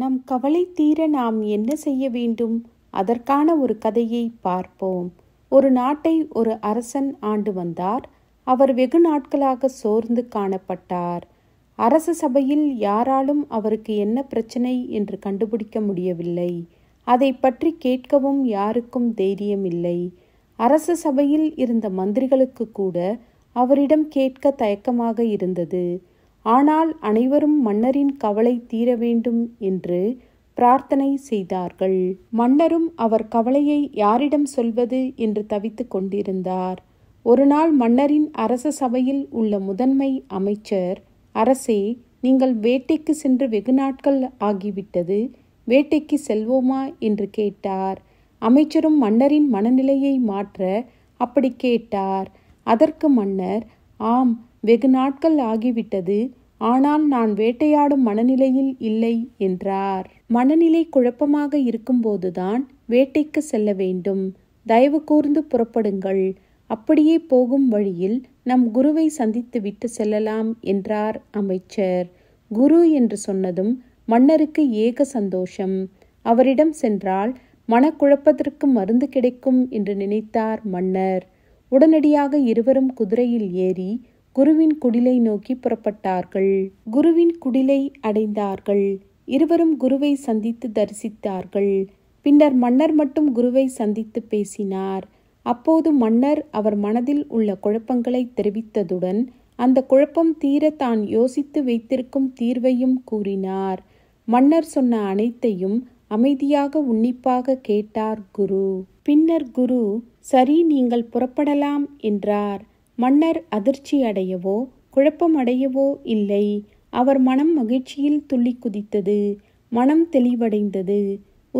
நம் கவலை தீர நாம் என்ன செய்ய வேண்டும் அதற்கான ஒரு கதையை பார்ப்போம் ஒரு நாட்டை ஒரு அரசன் ஆண்டு வந்தார் அவர் வெகு நாட்களாக சோர்ந்து காணப்பட்டார் அரச சபையில் யாராலும் அவருக்கு என்ன பிரச்சனை என்று கண்டுபிடிக்க முடியவில்லை அதை பற்றி கேட்கவும் யாருக்கும் தைரியமில்லை அரச சபையில் இருந்த மந்திரிகளுக்கு கூட அவரிடம் கேட்க தயக்கமாக இருந்தது ஆனால் அனைவரும் மன்னரின் கவலை தீர வேண்டும் என்று பிரார்த்தனை செய்தார்கள் மன்னரும் அவர் கவலையை யாரிடம் சொல்வது என்று தவித்து கொண்டிருந்தார் ஒருநாள் மன்னரின் அரச சபையில் உள்ள முதன்மை அமைச்சர் அரசே நீங்கள் வேட்டைக்கு சென்று வெகு நாட்கள் ஆகிவிட்டது வேட்டைக்கு செல்வோமா என்று கேட்டார் அமைச்சரும் மன்னரின் மனநிலையை மாற்ற அப்படி கேட்டார் அதற்கு மன்னர் ஆம் வெகு நாட்கள் ஆகிவிட்டது ஆனால் நான் வேட்டையாடும் மனநிலையில் இல்லை என்றார் மனநிலை குழப்பமாக இருக்கும்போதுதான் வேட்டைக்கு செல்ல வேண்டும் தயவு கூர்ந்து புறப்படுங்கள் அப்படியே போகும் வழியில் நம் குருவை சந்தித்து விட்டு செல்லலாம் என்றார் அமைச்சர் குரு என்று சொன்னதும் மன்னருக்கு ஏக சந்தோஷம் அவரிடம் சென்றால் மனக்குழப்பத்திற்கு மருந்து கிடைக்கும் என்று நினைத்தார் மன்னர் உடனடியாக இருவரும் குதிரையில் ஏறி குருவின் குடிலை நோக்கி புறப்பட்டார்கள் குருவின் குடிலை அடைந்தார்கள் இருவரும் குருவை சந்தித்து தரிசித்தார்கள் பின்னர் மன்னர் மட்டும் குருவை சந்தித்து பேசினார் அப்போது மன்னர் அவர் மனதில் உள்ள குழப்பங்களை தெரிவித்ததுடன் அந்த குழப்பம் தீர தான் யோசித்து வைத்திருக்கும் தீர்வையும் கூறினார் மன்னர் சொன்ன அனைத்தையும் அமைதியாக உன்னிப்பாக கேட்டார் குரு பின்னர் குரு சரி நீங்கள் புறப்படலாம் என்றார் மன்னர் அதிர்ச்சி அடையவோ குழப்பமடையவோ இல்லை அவர் மனம் மகிழ்ச்சியில் துள்ளி குதித்தது மனம் தெளிவடைந்தது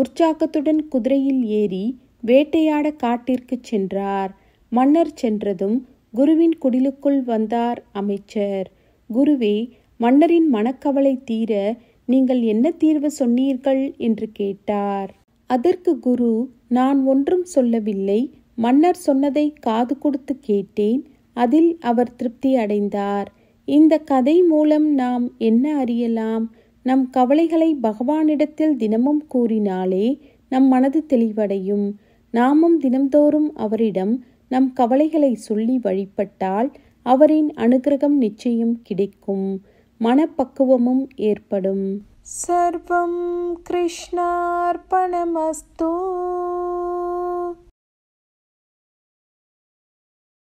உற்சாகத்துடன் குதிரையில் ஏறி வேட்டையாட காட்டிற்கு சென்றார் மன்னர் சென்றதும் குருவின் குடிலுக்குள் வந்தார் அமைச்சர் குருவே மன்னரின் மனக்கவலை தீர நீங்கள் என்ன தீர்வு சொன்னீர்கள் என்று கேட்டார் அதற்கு குரு நான் ஒன்றும் சொல்லவில்லை மன்னர் சொன்னதை காது கொடுத்து கேட்டேன் அதில் அவர் திருப்தி அடைந்தார் இந்த கதை மூலம் நாம் என்ன அறியலாம் நம் கவலைகளை பகவானிடத்தில் தினமும் கூறினாலே நம் மனது தெளிவடையும் நாமும் தினம்தோறும் அவரிடம் நம் கவலைகளை சொல்லி வழிபட்டால் அவரின் அனுகிரகம் நிச்சயம் கிடைக்கும் மனப்பக்குவமும் ஏற்படும் சர்வம் கிருஷ்ணார்பணமஸ்தூ